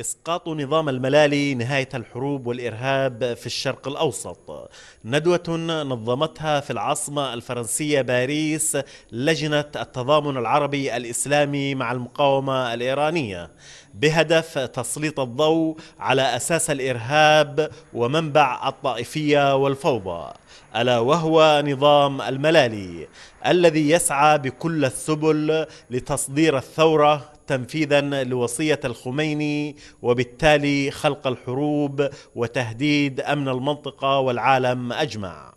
إسقاط نظام الملالي نهاية الحروب والإرهاب في الشرق الأوسط ندوة نظمتها في العاصمة الفرنسية باريس لجنة التضامن العربي الإسلامي مع المقاومة الإيرانية بهدف تسليط الضوء على أساس الإرهاب ومنبع الطائفية والفوضى ألا وهو نظام الملالي الذي يسعى بكل السبل لتصدير الثورة تنفيذا لوصيه الخميني وبالتالي خلق الحروب وتهديد امن المنطقه والعالم اجمع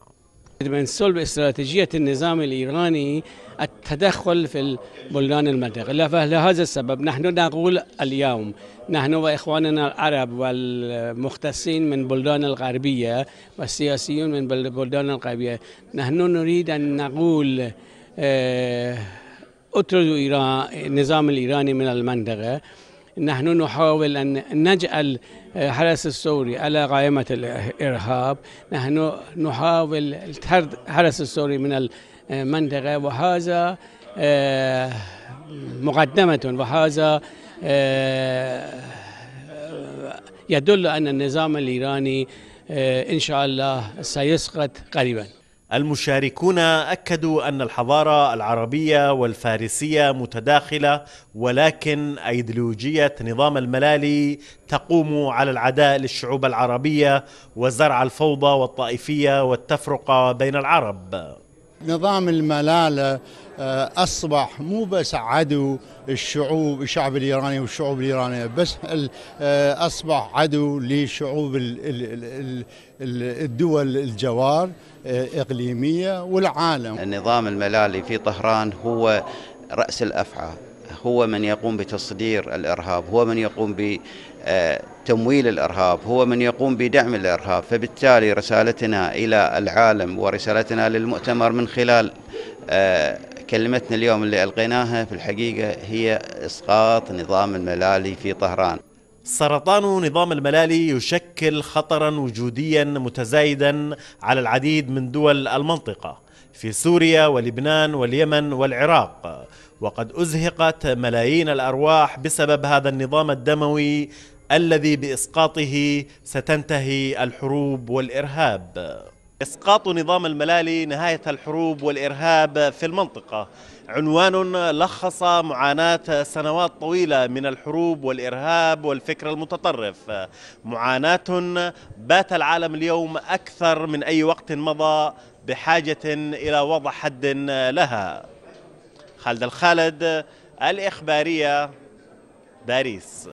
من صلب استراتيجية النظام الإيراني التدخل في بلدان المنطقة لهذا السبب نحن نقول اليوم نحن وإخواننا العرب والمختصين من بلدان الغربية والسياسيون من بلدان الغربية نحن نريد أن نقول آه أطردوا إيران النظام الإيراني من المنطقة نحن نحاول أن نجعل آه، حرس السوري على قائمة الإرهاب نحن نحاول طرد حرس السوري من المنطقة آه، وهذا آه، مقدمة وهذا يدل أن النظام الإيراني إن شاء الله سيسقط قريباً المشاركون اكدوا ان الحضاره العربيه والفارسيه متداخله ولكن ايديولوجيه نظام الملالي تقوم على العداء للشعوب العربيه وزرع الفوضى والطائفيه والتفرقه بين العرب نظام الملالة آه، أصبح مو بس عدو الشعوب الشعب الإيراني والشعوب الإيرانية بس آه، أصبح عدو لشعوب الدول الجوار آه، إقليمية والعالم النظام الملالي في طهران هو رأس الأفعى هو من يقوم بتصدير الارهاب، هو من يقوم بتمويل آه، الارهاب، هو من يقوم بدعم الارهاب، فبالتالي رسالتنا الى العالم ورسالتنا للمؤتمر من خلال آه، كلمتنا اليوم اللي القيناها في الحقيقه هي اسقاط نظام الملالي في طهران. سرطان نظام الملالي يشكل خطرا وجوديا متزايدا على العديد من دول المنطقه في سوريا ولبنان واليمن والعراق وقد ازهقت ملايين الارواح بسبب هذا النظام الدموي الذي باسقاطه ستنتهي الحروب والارهاب إسقاط نظام الملالي نهاية الحروب والإرهاب في المنطقة عنوان لخص معاناة سنوات طويلة من الحروب والإرهاب والفكر المتطرف معاناة بات العالم اليوم أكثر من أي وقت مضى بحاجة إلى وضع حد لها خالد الخالد الإخبارية باريس